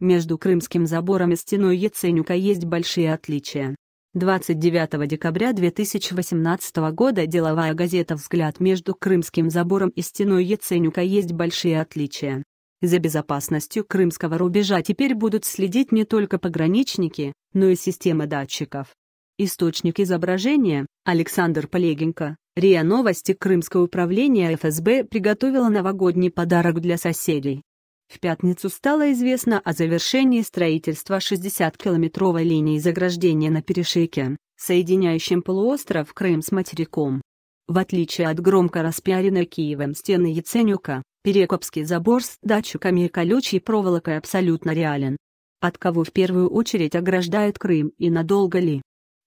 Между Крымским забором и стеной Яценюка есть большие отличия. 29 декабря 2018 года деловая газета «Взгляд» между Крымским забором и стеной Яценюка есть большие отличия. За безопасностью крымского рубежа теперь будут следить не только пограничники, но и система датчиков. Источник изображения – Александр Полегенко. РИА Новости Крымское управление ФСБ приготовило новогодний подарок для соседей. В пятницу стало известно о завершении строительства 60-километровой линии заграждения на перешейке, соединяющем полуостров Крым с материком. В отличие от громко распиаренной Киевом стены Яценюка, Перекопский забор с датчиками и колючей проволокой абсолютно реален. От кого в первую очередь ограждает Крым и надолго ли?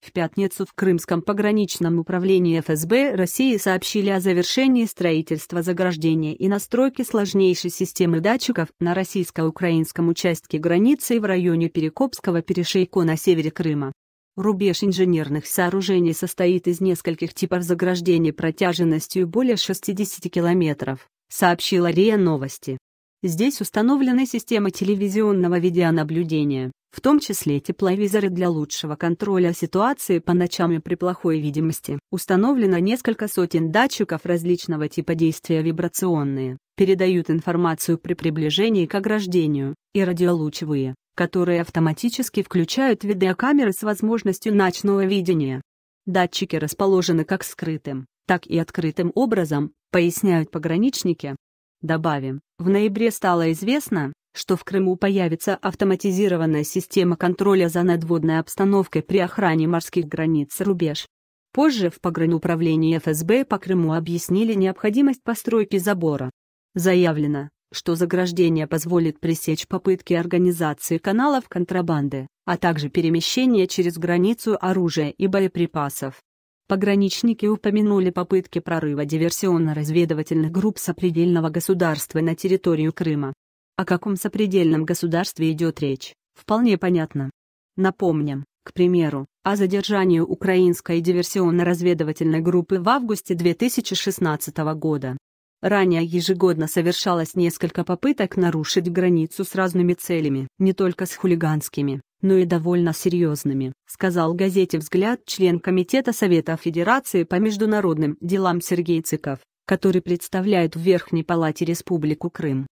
В пятницу в Крымском пограничном управлении ФСБ России сообщили о завершении строительства заграждения и настройки сложнейшей системы датчиков на российско-украинском участке границы в районе Перекопского перешейку на севере Крыма. Рубеж инженерных сооружений состоит из нескольких типов заграждений протяженностью более 60 километров, сообщила РИА Новости. Здесь установлены системы телевизионного видеонаблюдения, в том числе тепловизоры для лучшего контроля ситуации по ночам и при плохой видимости. Установлено несколько сотен датчиков различного типа действия вибрационные, передают информацию при приближении к ограждению, и радиолучевые, которые автоматически включают видеокамеры с возможностью ночного видения. Датчики расположены как скрытым, так и открытым образом, поясняют пограничники, Добавим, в ноябре стало известно, что в Крыму появится автоматизированная система контроля за надводной обстановкой при охране морских границ рубеж. Позже в погрануправлении ФСБ по Крыму объяснили необходимость постройки забора. Заявлено, что заграждение позволит пресечь попытки организации каналов контрабанды, а также перемещение через границу оружия и боеприпасов. Пограничники упомянули попытки прорыва диверсионно-разведывательных групп сопредельного государства на территорию Крыма. О каком сопредельном государстве идет речь, вполне понятно. Напомним, к примеру, о задержании украинской диверсионно-разведывательной группы в августе 2016 года. Ранее ежегодно совершалось несколько попыток нарушить границу с разными целями, не только с хулиганскими но и довольно серьезными, сказал газете «Взгляд» член Комитета Совета Федерации по международным делам Сергей Цыков, который представляет в Верхней Палате Республику Крым.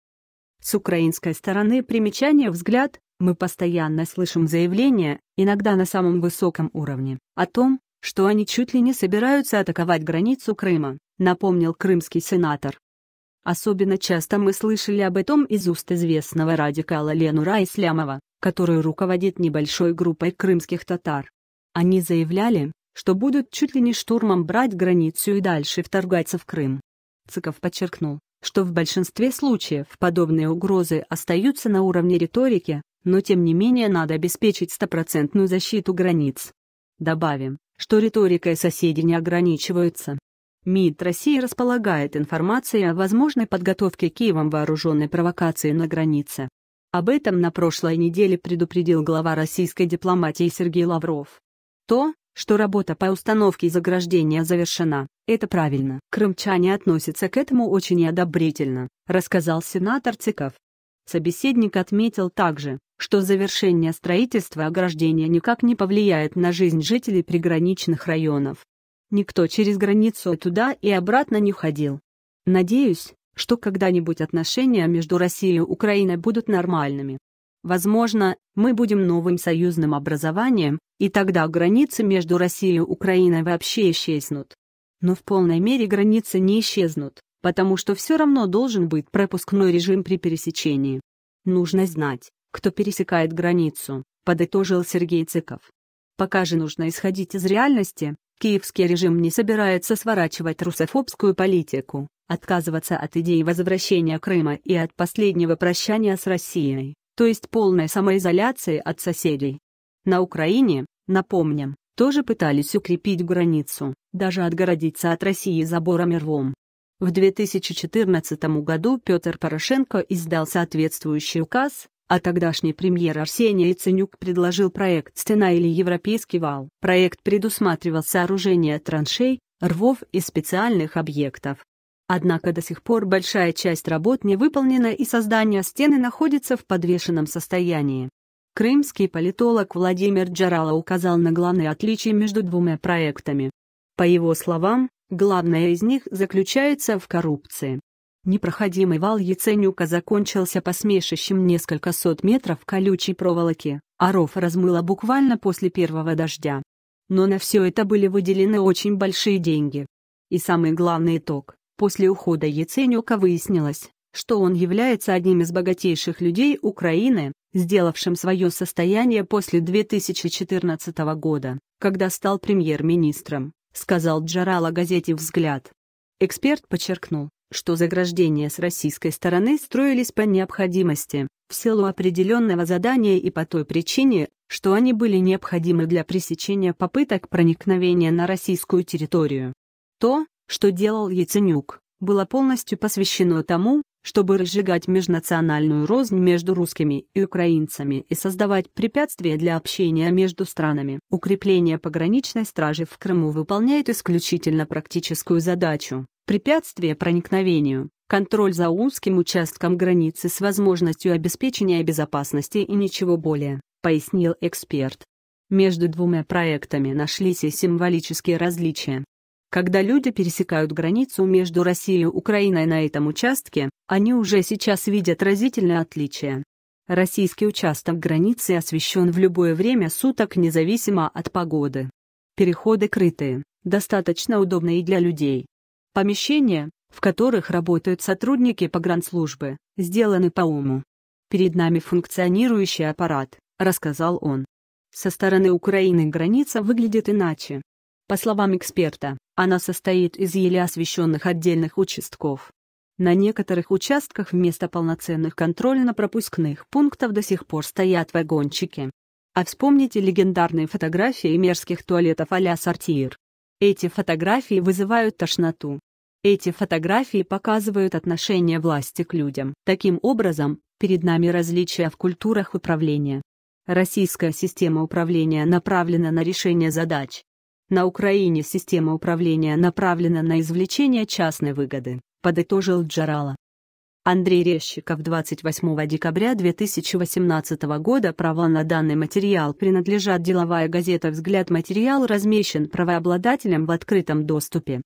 С украинской стороны примечание «Взгляд» мы постоянно слышим заявления, иногда на самом высоком уровне, о том, что они чуть ли не собираются атаковать границу Крыма, напомнил крымский сенатор. Особенно часто мы слышали об этом из уст известного радикала Лену Ислямова, который руководит небольшой группой крымских татар. Они заявляли, что будут чуть ли не штурмом брать границу и дальше вторгаться в Крым. Цыков подчеркнул, что в большинстве случаев подобные угрозы остаются на уровне риторики, но тем не менее надо обеспечить стопроцентную защиту границ. Добавим, что риторикой соседи не ограничиваются. МИД России располагает информацией о возможной подготовке Киевом вооруженной провокации на границе. Об этом на прошлой неделе предупредил глава российской дипломатии Сергей Лавров. То, что работа по установке заграждения завершена, это правильно. Крымчане относятся к этому очень одобрительно, рассказал сенатор Циков. Собеседник отметил также, что завершение строительства ограждения никак не повлияет на жизнь жителей приграничных районов. Никто через границу туда и обратно не ходил. Надеюсь, что когда-нибудь отношения между Россией и Украиной будут нормальными. Возможно, мы будем новым союзным образованием, и тогда границы между Россией и Украиной вообще исчезнут. Но в полной мере границы не исчезнут, потому что все равно должен быть пропускной режим при пересечении. Нужно знать, кто пересекает границу, подытожил Сергей Цыков. Пока же нужно исходить из реальности, киевский режим не собирается сворачивать русофобскую политику, Отказываться от идеи возвращения Крыма и от последнего прощания с Россией, то есть полной самоизоляции от соседей. На Украине, напомним, тоже пытались укрепить границу, даже отгородиться от России забором и рвом. В 2014 году Петр Порошенко издал соответствующий указ, а тогдашний премьер Арсений Яценюк предложил проект «Стена» или «Европейский вал». Проект предусматривал сооружение траншей, рвов и специальных объектов, Однако до сих пор большая часть работ не выполнена и создание стены находится в подвешенном состоянии. Крымский политолог Владимир Джарало указал на главные отличия между двумя проектами. По его словам, главное из них заключается в коррупции. Непроходимый вал Яценюка закончился посмешищем несколько сот метров колючей проволоки, а ров размыло буквально после первого дождя. Но на все это были выделены очень большие деньги. И самый главный итог После ухода Яценюка выяснилось, что он является одним из богатейших людей Украины, сделавшим свое состояние после 2014 года, когда стал премьер-министром, сказал Джарала газете «Взгляд». Эксперт подчеркнул, что заграждения с российской стороны строились по необходимости, в силу определенного задания и по той причине, что они были необходимы для пресечения попыток проникновения на российскую территорию. То, что делал Яценюк, было полностью посвящено тому, чтобы разжигать межнациональную рознь между русскими и украинцами и создавать препятствия для общения между странами. Укрепление пограничной стражи в Крыму выполняет исключительно практическую задачу – препятствие проникновению, контроль за узким участком границы с возможностью обеспечения безопасности и ничего более, пояснил эксперт. Между двумя проектами нашлись и символические различия. Когда люди пересекают границу между Россией и Украиной на этом участке, они уже сейчас видят разительное отличие. Российский участок границы освещен в любое время суток независимо от погоды. Переходы крытые, достаточно удобные для людей. Помещения, в которых работают сотрудники погранслужбы, сделаны по уму. «Перед нами функционирующий аппарат», — рассказал он. Со стороны Украины граница выглядит иначе. По словам эксперта, она состоит из еле освещенных отдельных участков. На некоторых участках вместо полноценных контрольно-пропускных пунктов до сих пор стоят вагончики. А вспомните легендарные фотографии мерзких туалетов а-ля сортир. Эти фотографии вызывают тошноту. Эти фотографии показывают отношение власти к людям. Таким образом, перед нами различия в культурах управления. Российская система управления направлена на решение задач, на Украине система управления направлена на извлечение частной выгоды, подытожил Джарала. Андрей Рещиков 28 декабря 2018 года права на данный материал принадлежат деловая газета «Взгляд» материал размещен правообладателем в открытом доступе.